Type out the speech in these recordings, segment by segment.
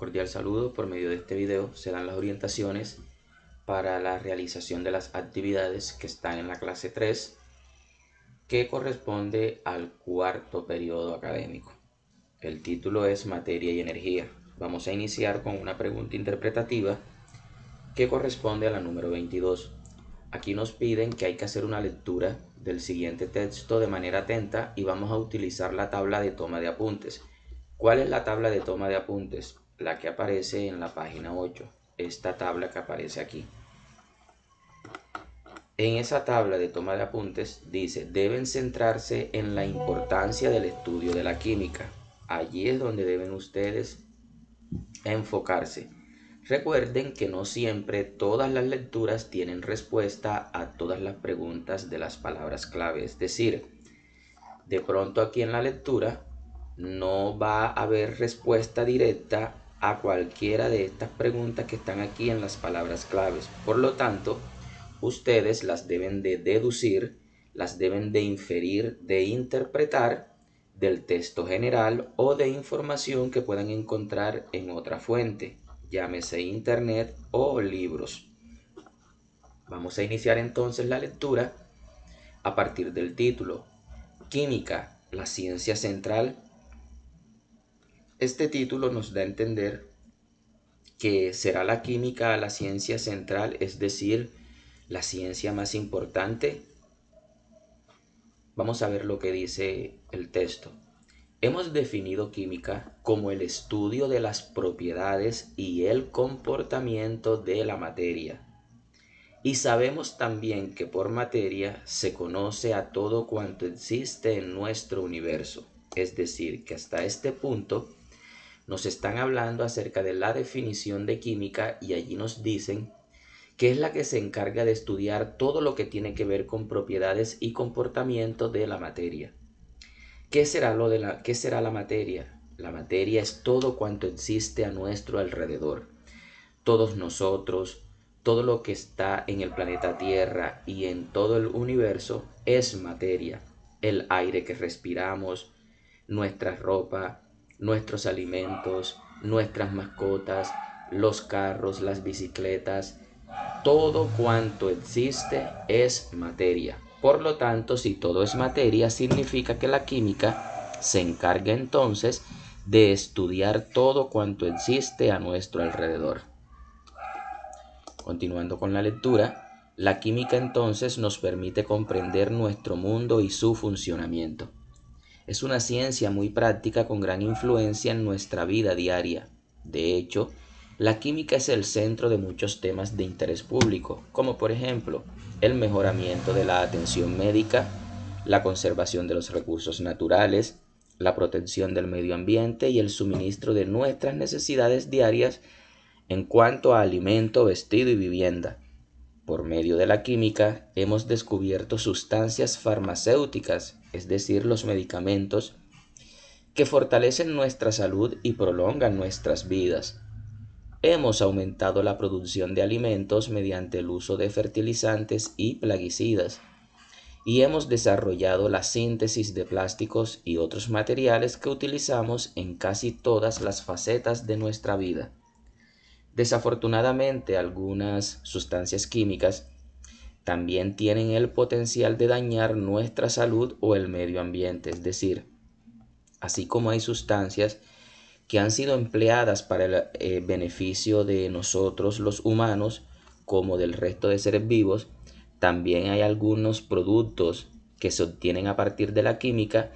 cordial saludo. Por medio de este video serán las orientaciones para la realización de las actividades que están en la clase 3 que corresponde al cuarto periodo académico. El título es Materia y Energía. Vamos a iniciar con una pregunta interpretativa que corresponde a la número 22. Aquí nos piden que hay que hacer una lectura del siguiente texto de manera atenta y vamos a utilizar la tabla de toma de apuntes. ¿Cuál es la tabla de toma de apuntes? la que aparece en la página 8, esta tabla que aparece aquí. En esa tabla de toma de apuntes dice, deben centrarse en la importancia del estudio de la química. Allí es donde deben ustedes enfocarse. Recuerden que no siempre todas las lecturas tienen respuesta a todas las preguntas de las palabras clave. Es decir, de pronto aquí en la lectura no va a haber respuesta directa a cualquiera de estas preguntas que están aquí en las palabras claves. Por lo tanto, ustedes las deben de deducir, las deben de inferir, de interpretar del texto general o de información que puedan encontrar en otra fuente, llámese internet o libros. Vamos a iniciar entonces la lectura a partir del título, Química, la ciencia central este título nos da a entender que será la química la ciencia central, es decir, la ciencia más importante. Vamos a ver lo que dice el texto. Hemos definido química como el estudio de las propiedades y el comportamiento de la materia. Y sabemos también que por materia se conoce a todo cuanto existe en nuestro universo. Es decir, que hasta este punto nos están hablando acerca de la definición de química y allí nos dicen que es la que se encarga de estudiar todo lo que tiene que ver con propiedades y comportamiento de la materia. ¿Qué será, lo de la, qué será la materia? La materia es todo cuanto existe a nuestro alrededor. Todos nosotros, todo lo que está en el planeta Tierra y en todo el universo es materia. El aire que respiramos, nuestra ropa, nuestros alimentos, nuestras mascotas, los carros, las bicicletas, todo cuanto existe es materia. Por lo tanto, si todo es materia, significa que la química se encarga entonces de estudiar todo cuanto existe a nuestro alrededor. Continuando con la lectura, la química entonces nos permite comprender nuestro mundo y su funcionamiento. Es una ciencia muy práctica con gran influencia en nuestra vida diaria. De hecho, la química es el centro de muchos temas de interés público, como por ejemplo el mejoramiento de la atención médica, la conservación de los recursos naturales, la protección del medio ambiente y el suministro de nuestras necesidades diarias en cuanto a alimento, vestido y vivienda. Por medio de la química hemos descubierto sustancias farmacéuticas es decir, los medicamentos, que fortalecen nuestra salud y prolongan nuestras vidas. Hemos aumentado la producción de alimentos mediante el uso de fertilizantes y plaguicidas, y hemos desarrollado la síntesis de plásticos y otros materiales que utilizamos en casi todas las facetas de nuestra vida. Desafortunadamente, algunas sustancias químicas también tienen el potencial de dañar nuestra salud o el medio ambiente, es decir, así como hay sustancias que han sido empleadas para el eh, beneficio de nosotros los humanos, como del resto de seres vivos, también hay algunos productos que se obtienen a partir de la química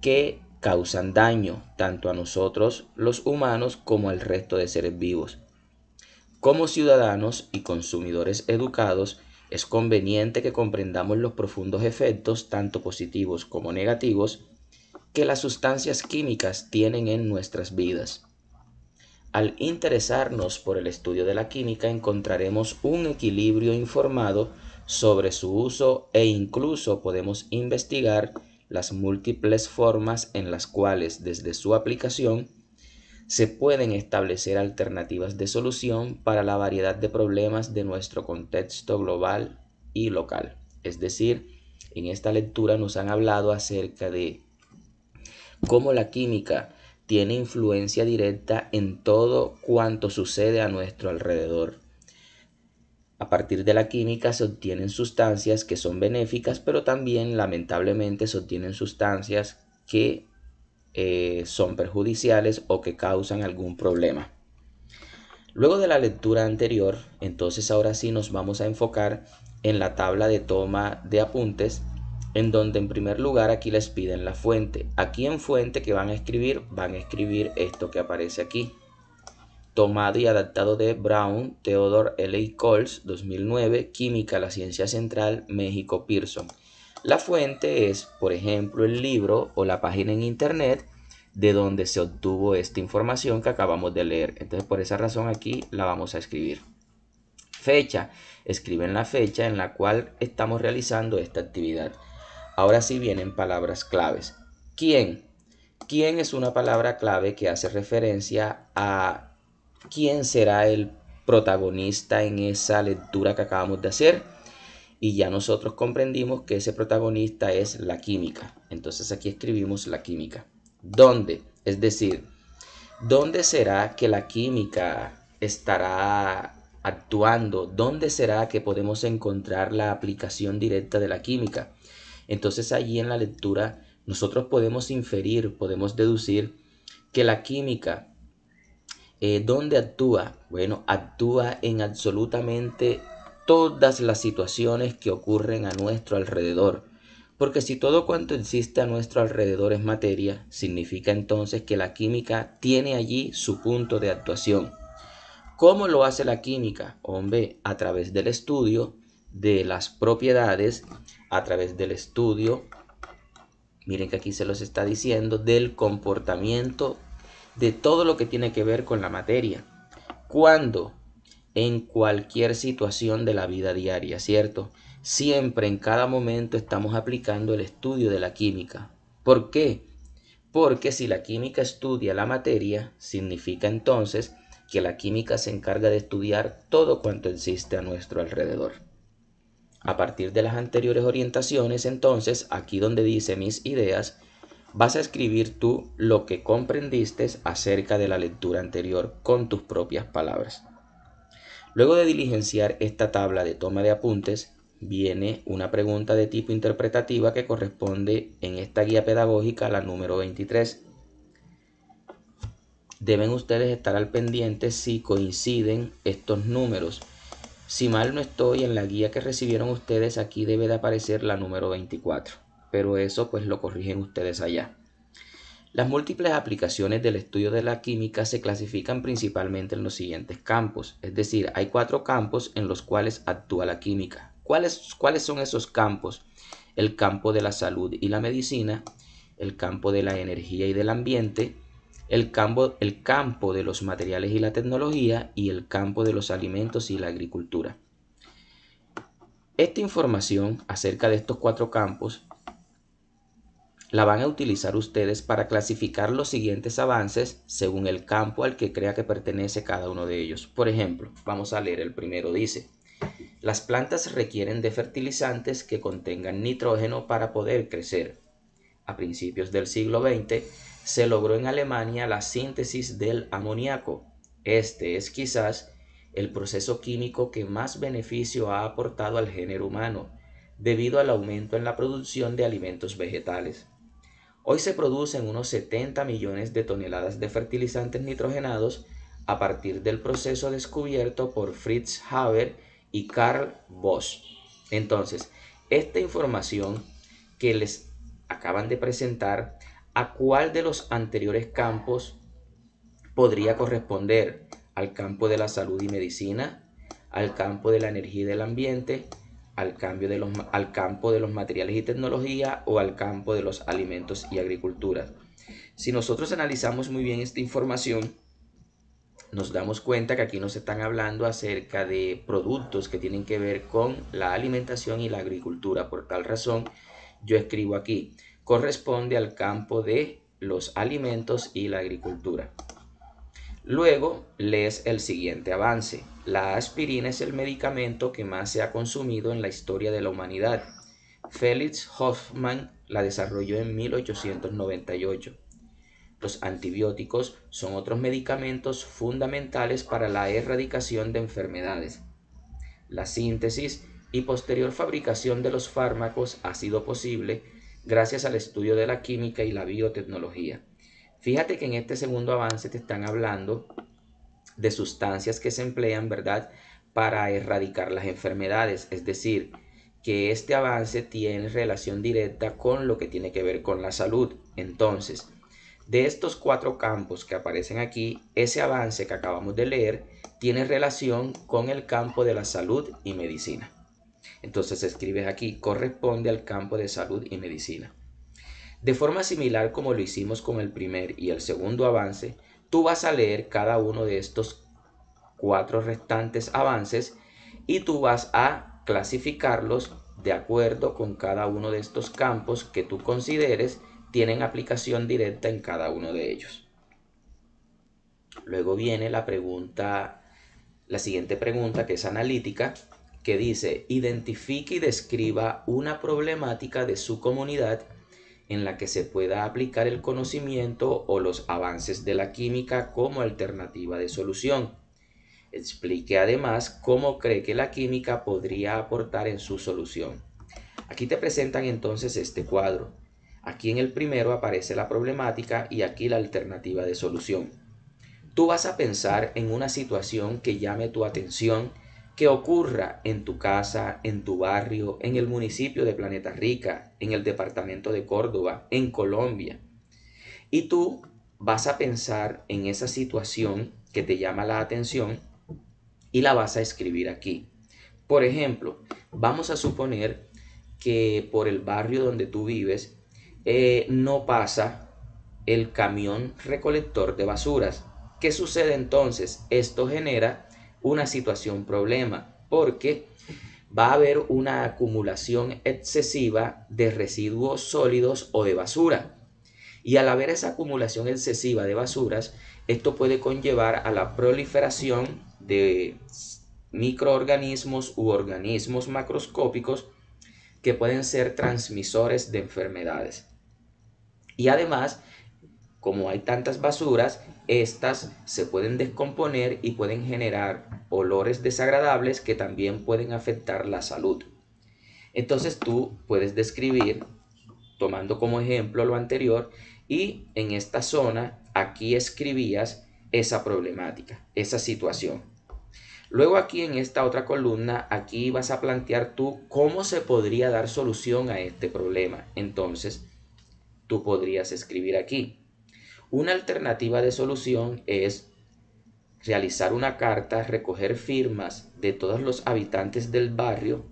que causan daño tanto a nosotros los humanos como al resto de seres vivos. Como ciudadanos y consumidores educados, es conveniente que comprendamos los profundos efectos, tanto positivos como negativos, que las sustancias químicas tienen en nuestras vidas. Al interesarnos por el estudio de la química encontraremos un equilibrio informado sobre su uso e incluso podemos investigar las múltiples formas en las cuales desde su aplicación se pueden establecer alternativas de solución para la variedad de problemas de nuestro contexto global y local. Es decir, en esta lectura nos han hablado acerca de cómo la química tiene influencia directa en todo cuanto sucede a nuestro alrededor. A partir de la química se obtienen sustancias que son benéficas, pero también lamentablemente se obtienen sustancias que eh, son perjudiciales o que causan algún problema. Luego de la lectura anterior, entonces ahora sí nos vamos a enfocar en la tabla de toma de apuntes, en donde en primer lugar aquí les piden la fuente. Aquí en fuente que van a escribir, van a escribir esto que aparece aquí. Tomado y adaptado de Brown, Theodore L. Coles, 2009, Química, la Ciencia Central, México, Pearson. La fuente es, por ejemplo, el libro o la página en internet de donde se obtuvo esta información que acabamos de leer. Entonces, por esa razón aquí la vamos a escribir. Fecha. Escriben la fecha en la cual estamos realizando esta actividad. Ahora sí vienen palabras claves. ¿Quién? ¿Quién es una palabra clave que hace referencia a quién será el protagonista en esa lectura que acabamos de hacer? y ya nosotros comprendimos que ese protagonista es la química. Entonces aquí escribimos la química. ¿Dónde? Es decir, ¿dónde será que la química estará actuando? ¿Dónde será que podemos encontrar la aplicación directa de la química? Entonces allí en la lectura nosotros podemos inferir, podemos deducir que la química, eh, ¿dónde actúa? Bueno, actúa en absolutamente todas las situaciones que ocurren a nuestro alrededor. Porque si todo cuanto existe a nuestro alrededor es materia, significa entonces que la química tiene allí su punto de actuación. ¿Cómo lo hace la química? Hombre, a través del estudio de las propiedades, a través del estudio, miren que aquí se los está diciendo, del comportamiento, de todo lo que tiene que ver con la materia. Cuando en cualquier situación de la vida diaria, ¿cierto? Siempre, en cada momento, estamos aplicando el estudio de la química. ¿Por qué? Porque si la química estudia la materia, significa entonces que la química se encarga de estudiar todo cuanto existe a nuestro alrededor. A partir de las anteriores orientaciones, entonces, aquí donde dice mis ideas, vas a escribir tú lo que comprendiste acerca de la lectura anterior con tus propias palabras. Luego de diligenciar esta tabla de toma de apuntes, viene una pregunta de tipo interpretativa que corresponde en esta guía pedagógica a la número 23. Deben ustedes estar al pendiente si coinciden estos números. Si mal no estoy, en la guía que recibieron ustedes aquí debe de aparecer la número 24, pero eso pues lo corrigen ustedes allá. Las múltiples aplicaciones del estudio de la química se clasifican principalmente en los siguientes campos, es decir, hay cuatro campos en los cuales actúa la química. ¿Cuáles, son esos campos? El campo de la salud y la medicina, el campo de la energía y del ambiente, el campo, el campo de los materiales y la tecnología y el campo de los alimentos y la agricultura. Esta información acerca de estos cuatro campos la van a utilizar ustedes para clasificar los siguientes avances según el campo al que crea que pertenece cada uno de ellos. Por ejemplo, vamos a leer el primero, dice, las plantas requieren de fertilizantes que contengan nitrógeno para poder crecer. A principios del siglo XX se logró en Alemania la síntesis del amoníaco. Este es quizás el proceso químico que más beneficio ha aportado al género humano, debido al aumento en la producción de alimentos vegetales. Hoy se producen unos 70 millones de toneladas de fertilizantes nitrogenados a partir del proceso descubierto por Fritz Haber y Carl Bosch. Entonces, esta información que les acaban de presentar, ¿a cuál de los anteriores campos podría corresponder? ¿Al campo de la salud y medicina? ¿Al campo de la energía y del ambiente? al, cambio al campo de los materiales y tecnología o al campo de los alimentos y agricultura. Si nosotros analizamos muy bien esta información, nos damos cuenta que aquí nos están hablando acerca de productos que tienen que ver con la alimentación y la agricultura. Por tal razón, yo escribo aquí, corresponde al campo de los alimentos y la agricultura. Luego lees el siguiente avance. La aspirina es el medicamento que más se ha consumido en la historia de la humanidad. Felix Hoffmann la desarrolló en 1898. Los antibióticos son otros medicamentos fundamentales para la erradicación de enfermedades. La síntesis y posterior fabricación de los fármacos ha sido posible gracias al estudio de la química y la biotecnología. Fíjate que en este segundo avance te están hablando de sustancias que se emplean, ¿verdad?, para erradicar las enfermedades. Es decir, que este avance tiene relación directa con lo que tiene que ver con la salud. Entonces, de estos cuatro campos que aparecen aquí, ese avance que acabamos de leer tiene relación con el campo de la salud y medicina. Entonces escribes aquí, corresponde al campo de salud y medicina. De forma similar como lo hicimos con el primer y el segundo avance, tú vas a leer cada uno de estos cuatro restantes avances y tú vas a clasificarlos de acuerdo con cada uno de estos campos que tú consideres tienen aplicación directa en cada uno de ellos. Luego viene la pregunta, la siguiente pregunta que es analítica, que dice, identifique y describa una problemática de su comunidad en la que se pueda aplicar el conocimiento o los avances de la química como alternativa de solución. Explique además cómo cree que la química podría aportar en su solución. Aquí te presentan entonces este cuadro. Aquí en el primero aparece la problemática y aquí la alternativa de solución. Tú vas a pensar en una situación que llame tu atención que ocurra en tu casa, en tu barrio, en el municipio de Planeta Rica, en el departamento de Córdoba, en Colombia. Y tú vas a pensar en esa situación que te llama la atención y la vas a escribir aquí. Por ejemplo, vamos a suponer que por el barrio donde tú vives eh, no pasa el camión recolector de basuras. ¿Qué sucede entonces? Esto genera una situación problema, porque va a haber una acumulación excesiva de residuos sólidos o de basura. Y al haber esa acumulación excesiva de basuras, esto puede conllevar a la proliferación de microorganismos u organismos macroscópicos que pueden ser transmisores de enfermedades. Y además, como hay tantas basuras, estas se pueden descomponer y pueden generar olores desagradables que también pueden afectar la salud. Entonces tú puedes describir, tomando como ejemplo lo anterior, y en esta zona aquí escribías esa problemática, esa situación. Luego aquí en esta otra columna, aquí vas a plantear tú cómo se podría dar solución a este problema. Entonces, tú podrías escribir aquí una alternativa de solución es realizar una carta, recoger firmas de todos los habitantes del barrio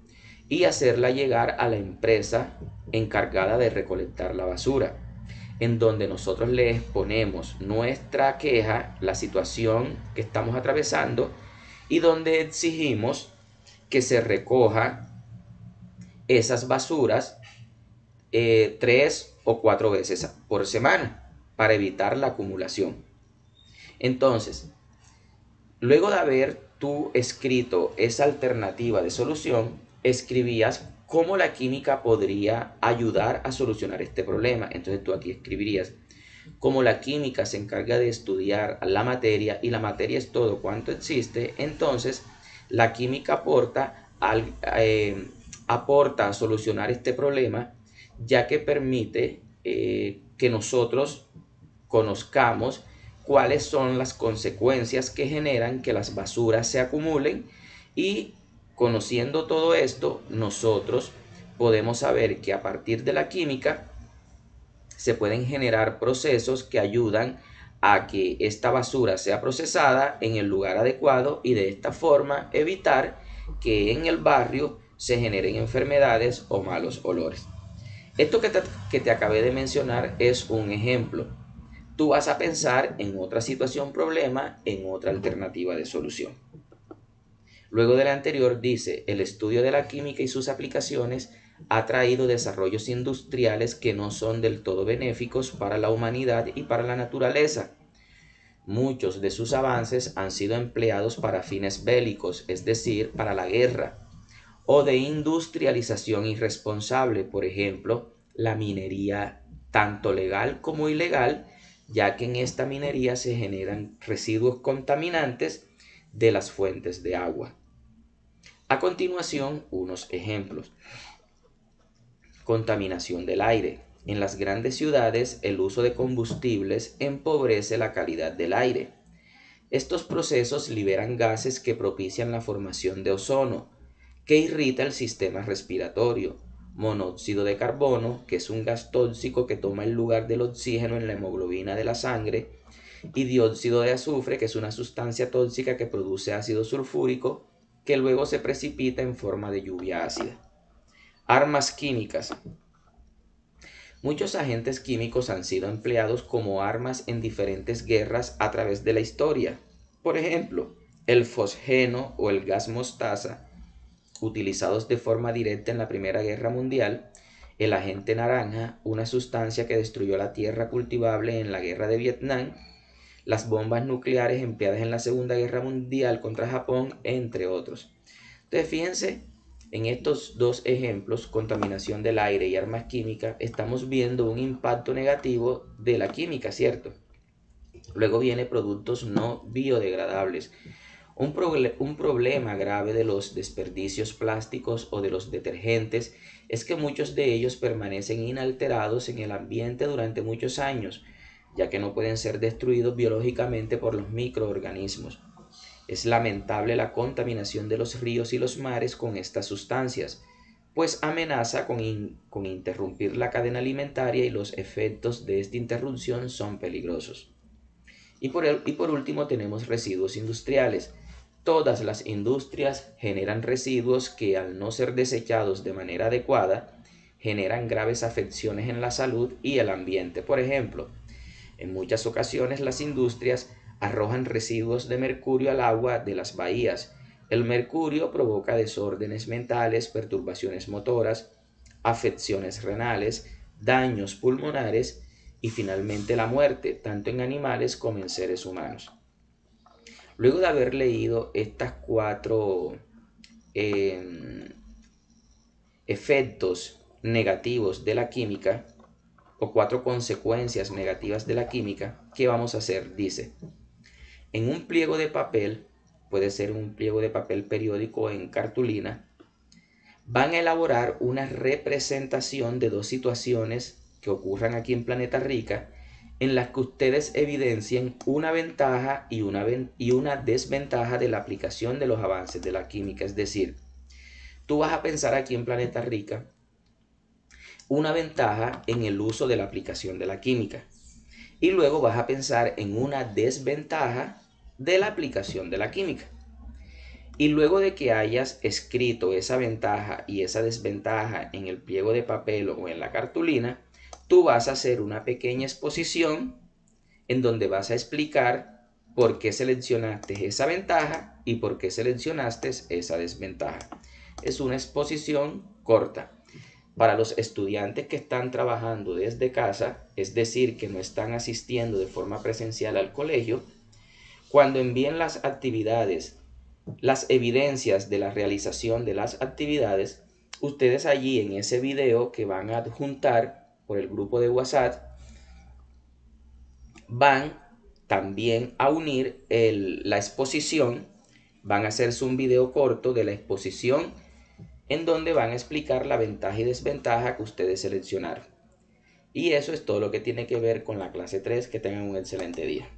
y hacerla llegar a la empresa encargada de recolectar la basura, en donde nosotros le exponemos nuestra queja, la situación que estamos atravesando y donde exigimos que se recoja esas basuras eh, tres o cuatro veces por semana para evitar la acumulación. Entonces, luego de haber tú escrito esa alternativa de solución, escribías cómo la química podría ayudar a solucionar este problema. Entonces tú aquí escribirías, como la química se encarga de estudiar la materia y la materia es todo cuanto existe, entonces la química aporta, eh, aporta a solucionar este problema ya que permite eh, que nosotros conozcamos cuáles son las consecuencias que generan que las basuras se acumulen y conociendo todo esto, nosotros podemos saber que a partir de la química se pueden generar procesos que ayudan a que esta basura sea procesada en el lugar adecuado y de esta forma evitar que en el barrio se generen enfermedades o malos olores. Esto que te, acabé de mencionar es un ejemplo tú vas a pensar en otra situación problema, en otra alternativa de solución. Luego de la anterior dice, el estudio de la química y sus aplicaciones ha traído desarrollos industriales que no son del todo benéficos para la humanidad y para la naturaleza. Muchos de sus avances han sido empleados para fines bélicos, es decir, para la guerra, o de industrialización irresponsable, por ejemplo, la minería tanto legal como ilegal, ya que en esta minería se generan residuos contaminantes de las fuentes de agua. A continuación, unos ejemplos. Contaminación del aire. En las grandes ciudades, el uso de combustibles empobrece la calidad del aire. Estos procesos liberan gases que propician la formación de ozono, que irrita el sistema respiratorio, monóxido de carbono, que es un gas tóxico que toma el lugar del oxígeno en la hemoglobina de la sangre, y dióxido de azufre, que es una sustancia tóxica que produce ácido sulfúrico, que luego se precipita en forma de lluvia ácida. Armas químicas. Muchos agentes químicos han sido empleados como armas en diferentes guerras a través de la historia. Por ejemplo, el fosgeno o el gas mostaza utilizados de forma directa en la Primera Guerra Mundial, el agente naranja, una sustancia que destruyó la tierra cultivable en la guerra de Vietnam, las bombas nucleares empleadas en la Segunda Guerra Mundial contra Japón, entre otros. Entonces, fíjense, en estos dos ejemplos, contaminación del aire y armas químicas, estamos viendo un impacto negativo de la química, ¿cierto? Luego vienen productos no biodegradables. Un, problema grave de los desperdicios plásticos o de los detergentes es que muchos de ellos permanecen inalterados en el ambiente durante muchos años, ya que no pueden ser destruidos biológicamente por los microorganismos. Es lamentable la contaminación de los ríos y los mares con estas sustancias, pues amenaza con, interrumpir la cadena alimentaria y los efectos de esta interrupción son peligrosos. y por último tenemos residuos industriales Todas las industrias generan residuos que al no ser desechados de manera adecuada generan graves afecciones en la salud y el ambiente. Por ejemplo, en muchas ocasiones las industrias arrojan residuos de mercurio al agua de las bahías. El mercurio provoca desórdenes mentales, perturbaciones motoras, afecciones renales, daños pulmonares y finalmente la muerte, tanto en animales como en seres humanos. Luego de haber leído estas cuatro em, efectos negativos de la química, o cuatro consecuencias negativas de la química, ¿qué vamos a hacer? Dice, en un pliego de papel, puede ser un pliego de papel periódico en cartulina, van a elaborar una representación de dos situaciones que ocurran aquí en Planeta Rica en las que ustedes evidencien una ventaja y una, y una desventaja de la aplicación de los avances de la química. Es decir, tú vas a pensar aquí en Planeta Rica una ventaja en el uso de la aplicación de la química y luego vas a pensar en una desventaja de la aplicación de la química. Y luego de que hayas escrito esa ventaja y esa desventaja en el pliego de papel o en la cartulina, tú vas a hacer una pequeña exposición en donde vas a explicar por qué seleccionaste esa ventaja y por qué seleccionaste esa desventaja. Es una exposición corta. Para los estudiantes que están trabajando desde casa, es decir, que no están asistiendo de forma presencial al colegio, cuando envíen las actividades, las evidencias de la realización de las actividades, ustedes allí en ese video que van a adjuntar por el grupo de WhatsApp, van también a unir la exposición, van a hacerse un video corto de la exposición en donde van a explicar la ventaja y desventaja que ustedes seleccionaron. Y eso es todo lo que tiene que ver con la clase 3. Que tengan un excelente día.